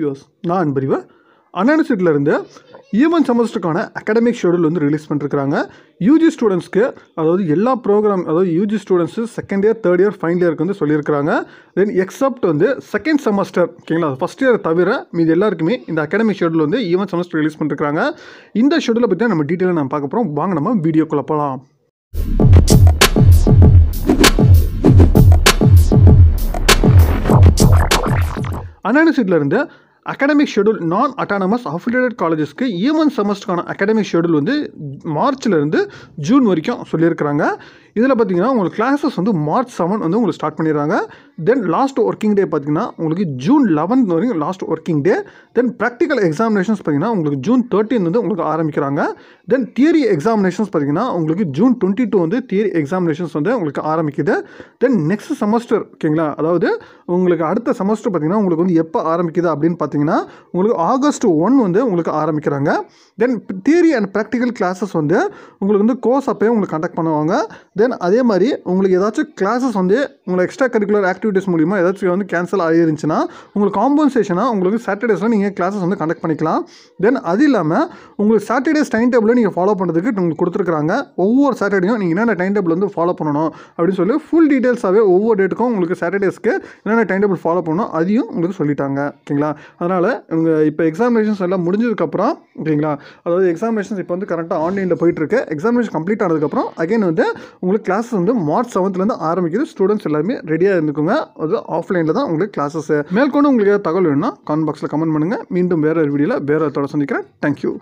views நான் அன்பறிவு அன்அனிசிட்டிலேருந்து ஈவன் செமஸ்டருக்கான அகாடமிக் ஷெடியூல் வந்து ரிலீஸ் பண்ணிருக்காங்க யூஜி ஸ்டூடெண்ட்ஸ்க்கு அதாவது எல்லா ப்ரோக்ராம் அதாவது UG students second year third year final இயருக்கு வந்து சொல்லியிருக்காங்க தென் எக்ஸப்ட் வந்து செகண்ட் செமஸ்டர் ஓகேங்களா ஃபஸ்ட் இயர் தவிர மீது எல்லாருக்குமே இந்த அகாடமிக் ஷெடியூல் வந்து ஈவன் செமஸ்டர் ரிலீஸ் பண்ணிருக்காங்க இந்த ஷெடியூலை பற்றி நம்ம டீட்டெயிலாக நம்ம பார்க்க போகிறோம் வாங்க நம்ம வீடியோக்குள்ளே போகலாம் அனாலிசிட்டில் இருந்து அகாடமிக் ஷெடியூல் நான் அட்டானமஸ் அஃபிலேட்டட் காலேஜஸ்க்கு ஈவன் செமஸ்டருக்கான அகாடமிக் ஷெடியூல் வந்து மார்ச்லேருந்து ஜூன் வரைக்கும் சொல்லியிருக்கிறாங்க இதில் பார்த்தீங்கன்னா உங்களுக்கு கிளாஸஸ் வந்து மார்ச் செவன் வந்து உங்களுக்கு ஸ்டார்ட் பண்ணிடுறாங்க தென் லாஸ்ட் ஒர்க்கிங் டே பார்த்திங்கன்னா உங்களுக்கு ஜூன் லெவன்த் வரைக்கும் last working day then practical எக்ஸாமினேஷன்ஸ் பார்த்திங்கன்னா உங்களுக்கு ஜூன் தேர்ட்டின் வந்து உங்களுக்கு ஆரம்பிக்கிறாங்க தென் தியரி எக்ஸாமினேஷன்ஸ் பார்த்திங்கன்னா உங்களுக்கு ஜூன் டுவெண்ட்டி டூ வந்து தியரி எக்ஸாமினேஷன்ஸ் வந்து உங்களுக்கு ஆரம்பிக்குது தென் நெக்ஸ்ட் செமஸ்டர் ஓகேங்களா அதாவது உங்களுக்கு அடுத்த செமஸ்டர் பார்த்திங்கன்னா உங்களுக்கு வந்து எப்போ ஆரம்பிக்குது அப்படின்னு பார்த்தீங்கன்னா உங்களுக்கு ஆகஸ்ட் ஒன் வந்து உங்களுக்கு ஆரம்பிக்கிறாங்க then theory and practical classes வந்து உங்களுக்கு வந்து கோர்ஸ் அப்போயே உங்களுக்கு கண்டக்ட் பண்ணுவாங்க தென் அதே மாதிரி உங்களுக்கு ஏதாச்சும் கிளாஸஸ் வந்து உங்களுக்கு எக்ஸ்ட்ரா கரிக்குலர் ஆக்டிவிட்டி ஆக்டிவிட்டீஸ் மூலிமா ஏதாச்சும் வந்து கேன்சல் ஆகிருந்துச்சுன்னா உங்களுக்கு காம்பன்சேஷனாக உங்களுக்கு சாட்டர்டேஸில் நீங்கள் கிளாஸஸ் வந்து கண்டக்ட் பண்ணிக்கலாம் தென் அது இல்லாமல் உங்களுக்கு சாட்டர்டேஸ் டைம் டேபிளை நீங்கள் ஃபாலோ பண்ணுறதுக்கு உங்களுக்கு கொடுத்துருக்காங்க ஒவ்வொரு சாட்டர்டேயும் நீங்கள் என்னென்ன டைம் டேபிள் வந்து ஃபாலோ பண்ணணும் அப்படின்னு சொல்லி ஃபுல் டீட்டெயில்ஸாகவே ஒவ்வொரு டேட்டுக்கும் உங்களுக்கு சாட்டர்டேஸ்க்கு என்னென்ன டைம் டேபிள் ஃபாலோ பண்ணணும் அதையும் உங்களுக்கு சொல்லிட்டாங்க ஓகேங்களா அதனால் உங்கள் இப்போ எக்ஸாமினேஷன்ஸ் எல்லாம் முடிஞ்சதுக்கப்புறம் ஓகேங்களா அதாவது எக்ஸாமினேஷன்ஸ் இப்போ வந்து கரெக்டாக ஆன்லைனில் போயிட்டுருக்கு எக்ஸாமினேஷன் கம்ப்ளீட் ஆனதுக்கப்புறம் அகைன் வந்து உங்களுக்கு கிளாஸஸ் வந்து மார்ச் செவன்த்லேருந்து ஆரம்பிக்குது ஸ்டூடெண்ட்ஸ் எல்லாருமே ரெடியாக இருந்துக்கோங்க பண்ணுங்கள் அது ஆஃப்லைனில் தான் உங்களுக்கு கிளாஸஸ் மேற்கொண்டு உங்களுக்கு தகவல் வேணும்னா கமெண்ட் பாக்ஸில் கமெண்ட் பண்ணுங்கள் மீண்டும் வேறு ஒரு வீடியோவில் வேறு தோட சந்திக்கிறேன் தேங்க்யூ